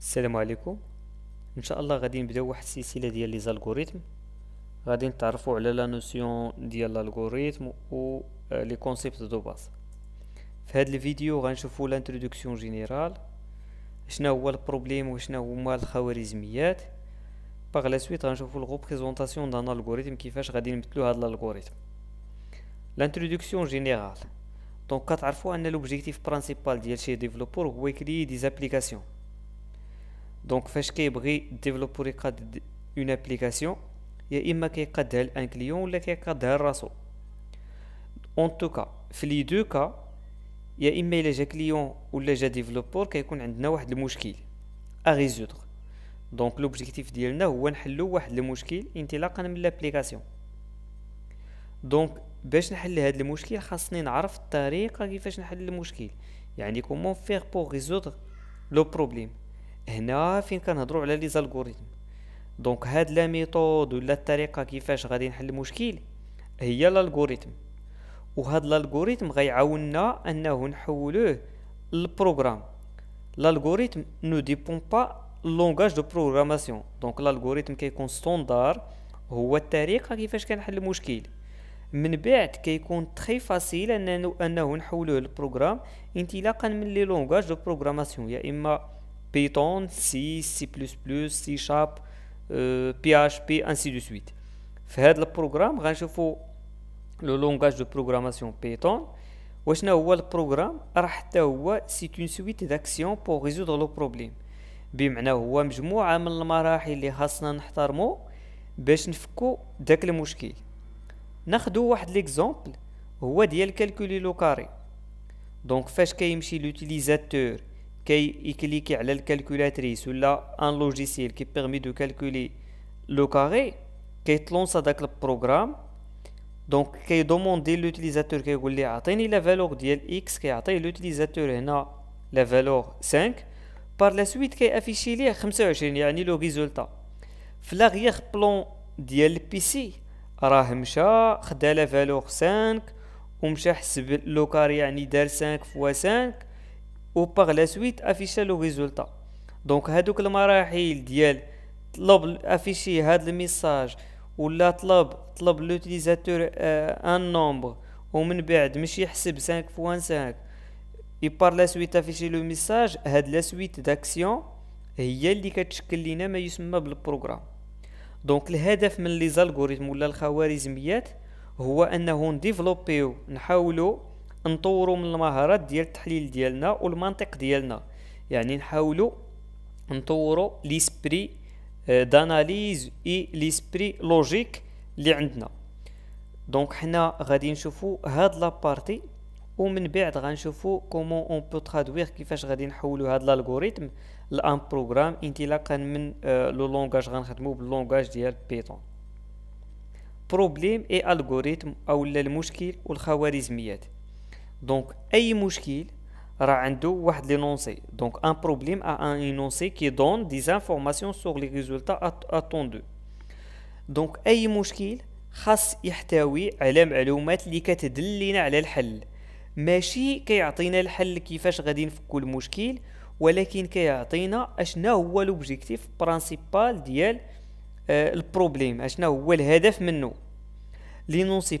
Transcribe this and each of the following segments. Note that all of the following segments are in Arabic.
السلام عليكم ان شاء الله غادي نبداو واحد السلسله ديال لي زالغوريثم غادي نتعرفوا على لا نوسيون ديال الالغوريثم و آه، لي كونسيبت دو باز في هذا الفيديو غنشوفوا لانترودكسيون جينيرال شنو هو البروبليم وشنو هما الخوارزميات باغ لا سويت غنشوفوا الغوبريزونطاسيون دان الالغوريثم كيفاش غادي نمثلوا هذا الالغوريثم لانترودكسيون جينيرال دونك كتعرفوا ان لوبجيكتيف برينسيبال ديال شي ديفلوبور هو يكري دي زابليكاسيون دونك فاش كيبغي ديفلوبور يقاد اون ابليكاسيون يا اما كيقادها لان كليون ولا كيقادها لراسو اون توكا في لي دو كا يا اما الا جا كليون ولا جا ديفلوبور كيكون عندنا واحد المشكل ا ريزودر دونك لوبجيكتيف ديالنا هو نحلو واحد المشكل انطلاقا من لابليكاسيون دونك باش نحل هاد المشكل خاصني نعرف الطريقه كيفاش نحل المشكل يعني كومون فيغ بوغ ريزودغ لو بروبليم هنا فين كنهضروا على لي زالغوريثم دونك هاد لا ميثود ولا الطريقه كيفاش غادي نحل المشكل هي الالغوريثم وهاد الالغوريثم غيعاوننا انه نحولوه للبروغرام الالغوريثم نو ديبون با لونغاج دو بروغراماسيون دونك الالغوريثم كيكون ستوندار هو الطريقه كيفاش كنحل المشكل من بعد كيكون تري فاسيل انه انه نحولوه للبروغرام انطلاقا من لي لونغاج دو بروغراماسيون يا اما Python, C, C++, C Sharp, PHP, euh, ainsi de suite. Faire le programme, je faut le langage de programmation Python. Le programme, c'est une suite d'actions pour résoudre le problème. بمعنى هو le من المراحل اللي خاصنا نحترمو باش un le carré. Donc, l'utilisateur clique sur la calculatrice ou un logiciel qui permet de calculer le carré Qui lance le programme donc qui demande à l'utilisateur de lui la valeur de x qui l'utilisateur la valeur 5 par la suite qui affiche 25, c'est le résultat. Dans le plan de PC, on a la valeur 5 et on va le carré, c'est à 5 fois 5 و باغ لا سويت افيشا لو ريزولتا دونك هادوك المراحل ديال طلب افيشي هاد الميساج ولا طلب طلب لوتيليزاتور آه ان نومبر ومن بعد مش يحسب 5 فوا 5 اي بار لا سويت افيشي لو ميساج هاد لا سويت داكسيون هي اللي كتشكل لينا ما يسمى بالبروغرام دونك الهدف من لي زالغوريثم ولا الخوارزميات هو انه نديفلوبيو نحاولو نطوروا من المهارات ديال التحليل ديالنا والمنطق ديالنا يعني نحاولوا نطوروا ليسبري داناليز اي ليسبري لوجيك اللي عندنا دونك حنا غادي نشوفوا هاد لابارتي ومن بعد غنشوفوا كومون اون بو ترادوير كيفاش غادي نحولوا هاد الالغوريثم لان بروغرام انطلاقا من لو لونغاج غنخدموا باللونغاج ديال بيتون بروبليم اي الغوريثم اولا المشكل والخوارزميات دونك اي مشكل راه عنده واحد لينونسي دونك ان بروبليم ا ان انونسي كي دون دي انفورماسيون سور لي ريزولتا اتوندو دونك اي مشكل خاص يحتوي على معلومات اللي كتدلنا على الحل ماشي كيعطينا الحل كيفاش غادي نفكو المشكل ولكن كيعطينا اشنا هو لوبجيكتيف برانسيبال ديال آه، البروبليم اشنا هو الهدف منه لينونسي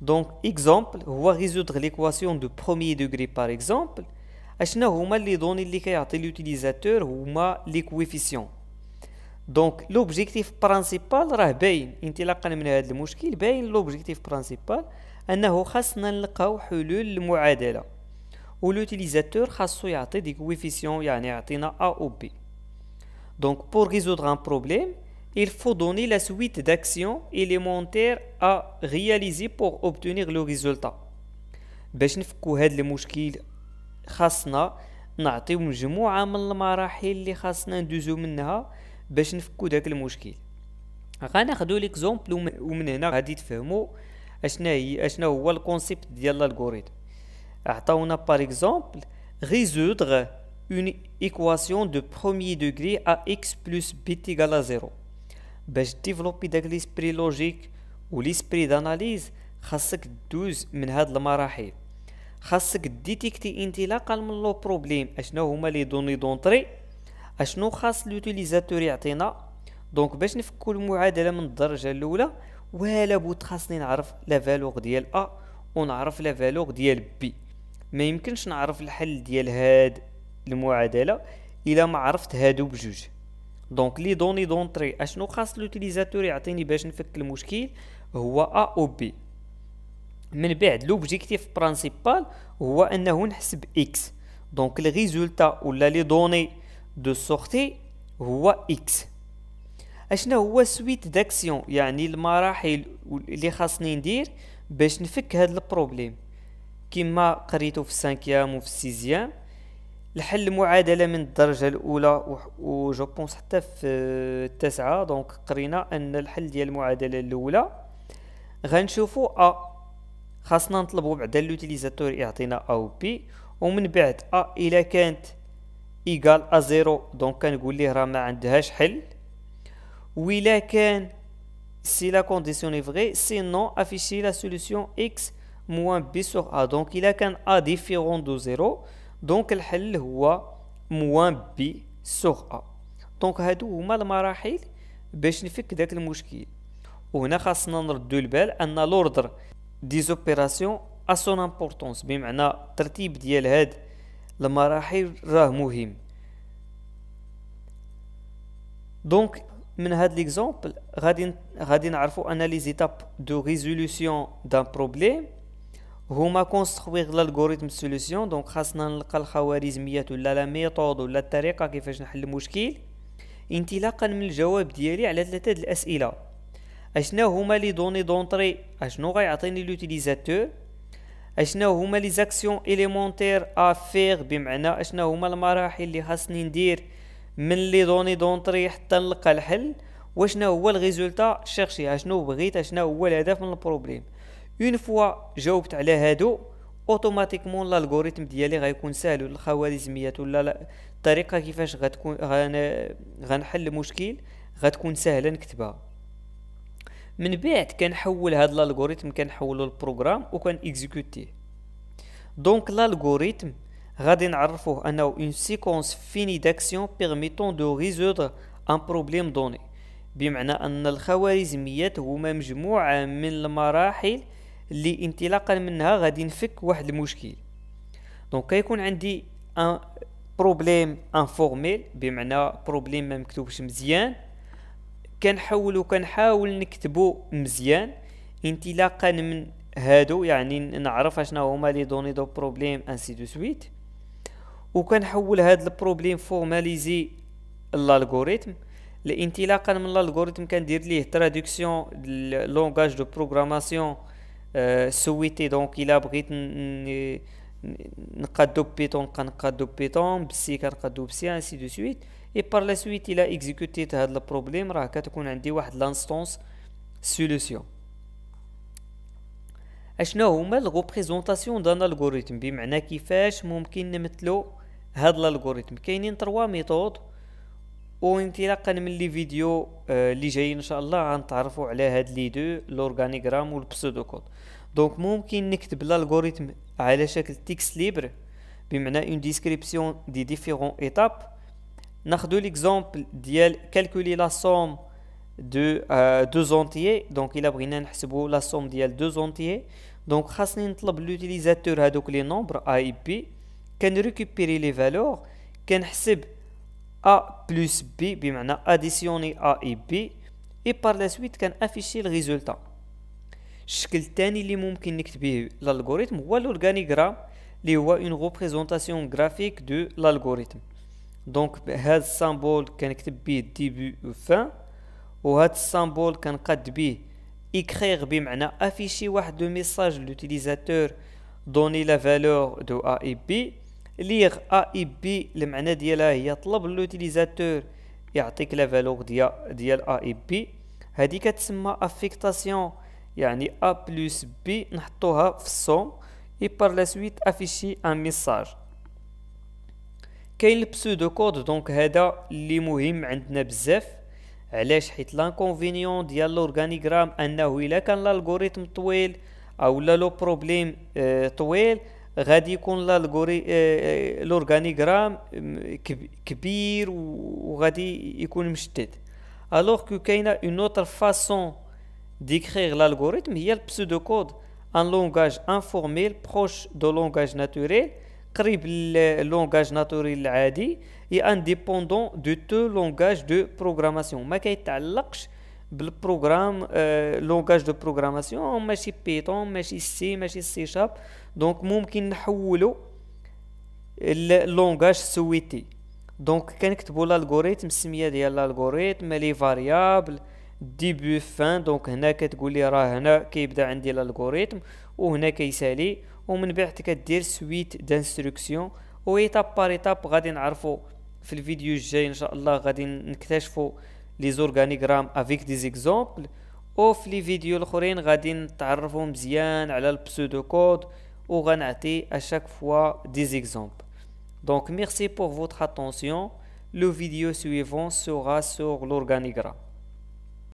Donc, exemple, on va résoudre l'équation de premier degré par exemple. Achna huma les données les cartes l'utilisateur huma les coefficients. Donc, l'objectif principal, راه باين انت لا قلنا من هذا l'objectif principal انه خاصنا نلقاو حلول للمعادله. Où l'utilisateur a des coefficients, il y a un A ou B. Donc, pour résoudre un problème, il faut donner la suite d'actions élémentaires à réaliser pour obtenir le résultat pour éviter ce problème nous donnons une jumeau de mesures que nous devons utiliser pour éviter ce problème nous allons prendre l'exemple où nous avons le concept de l'algorithme nous avons par exemple résoudre une équation de premier degré à x plus b t égale à zéro باش ديفلوبي داك ليسبري لوجيك و ليسبري داناليز خاصك دوز من هاد المراحل خاصك ديتيكتي انطلاقا من لو بروبليم اشنو هما لي دوني دونطري اشنو خاص لوتيليزاتور يعطينا دونك باش نفكو المعادله من الدرجه الاولى ولا بوت خاصني نعرف لا فالور ديال ا ونعرف لا فالور ديال بي ما يمكنش نعرف الحل ديال هاد المعادله الا ما عرفت هادو بجوج دونك لي دوني دونتري اشنو خاص لوتيليزاتور يعطيني باش نفك المشكل هو ا او بي من بعد لوبجيكتيف برانسيبال هو انه نحسب اكس دونك الريزولتا ولا لي دوني دو سورتي هو اكس اشنا هو سويت داكسيون يعني المراحل اللي خاصني ندير باش نفك هاد البروبليم كما قريتو في السانكيام وفي السيزيام لحل معادله من الدرجه الاولى و جو بونس حتى في التاسعه دونك قرينا ان الحل ديال المعادله الاولى غنشوفو ا خاصنا نطلبو بعدا لوتيليزاتور يعطينا ا و بي ومن بعد ا الا كانت ايكال ا زيرو دونك كنقول ليه راه ما عندهاش حل و الا كان سي لا condition est vraie, sinon افيشي لا سوليسيون اكس موان بي سور ا Donc il y a qu'un a différent دونك الحل هو موان بي سوغ ا دونك هادو هما المراحل باش نفك داك المشكل وهنا خاصنا نردو البال ان لوردر دي زوبيراسيون سون امبورطونس بمعنى الترتيب ديال هاد المراحل راه مهم دونك من هاد ليكزومبل غادي غادي نعرفو ان لي زيتاب دو ريزولوسيون دان بروبليم هما كونستخويغ لالغوريتم سوليسيون دونك خاصنا نلقى الخوارزميات ولا لا ميثود ولا الطريقه كيفاش نحل المشكل انطلاقا من الجواب ديالي على ثلاثه الاسئله اشنا هما لي دوني دونطري اشنو غيعطيني لوتيليزاتور اشنا هما لي زاكسيون اليمونتير افير بمعنى اشنا هما المراحل اللي خاصني ندير من لي دوني دونطري حتى نلقى الحل واشنا هو الريزولتا شيرشي اشنو بغيت اشنا هو الهدف من البروبليم اون فوا جاوبت على هادو اوتوماتيكمون الالغوريثم ديالي غيكون ساهل ولا الخوارزميات ولا الطريقه كيفاش غتكون غن... غنحل المشكل غتكون سهله نكتبها من بعد كنحول هاد الالغوريثم كنحولو لبروغرام وكان اكزيكوتيه دونك الالغوريثم غادي نعرفوه انه اون سيكونس فيني داكسيون بيرميتون دو ريزودر ان بروبليم دوني بمعنى ان الخوارزميات هما مجموعه من المراحل اللي انطلاقا منها غادي نفك واحد المشكل دونك كيكون عندي ان بروبليم انفورميل بمعنى بروبليم ما مكتوبش مزيان كنحاولو كنحاول نكتبو مزيان انطلاقا من هادو يعني نعرف اشنو هما لي دوني دو بروبليم انسي دو سويت وكنحول هاد البروبليم فورماليزي الالغوريتم لانطلاقا من الالغوريتم كندير ليه تراديكسيون لونغاج دو بروغراماسيون سويتي دونك الا بغيت نقادو بيتون نبقى نقادو بيتون بسي كنقادو بسي انسي دو سويت اي بار لا سويت الا اكزيكوتيت هاد البروبليم راه كتكون عندي واحد لانستونس سوليسيون اشنو هما الغوبريزونطاسيون دان الالغوريثم بمعنى كيفاش ممكن نمثلو هاد الالغوريثم كاينين تروا ميثود وانطلاقا من لي فيديو اللي جايين ان شاء الله غنتعرفوا على هاد لي دو لورغانيغرام والبسودو كود دونك ممكن نكتب الالغوريثم على شكل تيكست ليبر بمعنى اون ديسكريبسيون دي ديفيرون ايتاب ناخذ ليكزومبل ديال كالكولي لا سوم دو دو زونتيي دونك الا بغينا نحسبوا لا سوم ديال دو زونتيي دونك خاصني نطلب لوتيليزاتور هادوك لي نومبر اي بي كنريكوبيري لي فالور كنحسب A plus B, bimana additionner A et B, et par la suite afficher le résultat. je est l'élément connecté l'algorithme ou l'organigramme? y a une représentation graphique de l'algorithme. Donc, has symbol connecté début ou fin, ou has symbol b, qu'ab. Ecrire bimana afficher ouah de message l'utilisateur, donner la valeur de A et B. ليغ اي بي المعنى ديالها هي طلب لوتيليزاتور يعطيك لا فالور ديال ديال اي بي هذه كتسمى افيكتاسيون يعني ا بلس بي نحطوها في السوم اي بار لا سويت افيشي ان ميساج كاين البسودو كود دونك هذا اللي مهم عندنا بزاف علاش حيت لانكونفينيون ديال لورغانيغرام انه الا كان الالغوريثم طويل او لا لو بروبليم اه طويل غادي يكون الالغوري آه، آه، لورغانيغرام كبير وغادي يكون مشتت الوغ كو كاينه اون اوتر فاسون d'écrire لالغوريتم هي كود ان لونغاج انفورميل بروش دو لونغاج ناتوريل قريب للونغاج ناتوريل العادي اي انديبوندون دو تو لونغاج دو بروغراماسيون ما كيتعلقش بالبروغرام لونغاج دو بروغراماسيون ماشي بيتون ماشي سي ماشي سي شاب دونك ممكن نحولو لونغاج سويتي دونك كنكتبو الالغوريتم السميه ديال الالغوريتم لي فاريابل ديبي فان دونك هنا كتقول لي راه هنا كيبدا عندي الالغوريثم وهنا كيسالي ومن بعد كدير سويت دانستركسيون و ايتاب بار ايتاب غادي نعرفو في الفيديو الجاي ان شاء الله غادي نكتشفو les organigrammes avec des exemples ou dans les vidéos الاخرين غادي نتعرفوا مزيان على code à chaque fois des exemples donc merci pour votre attention le vidéo suivant sera sur l'organigramme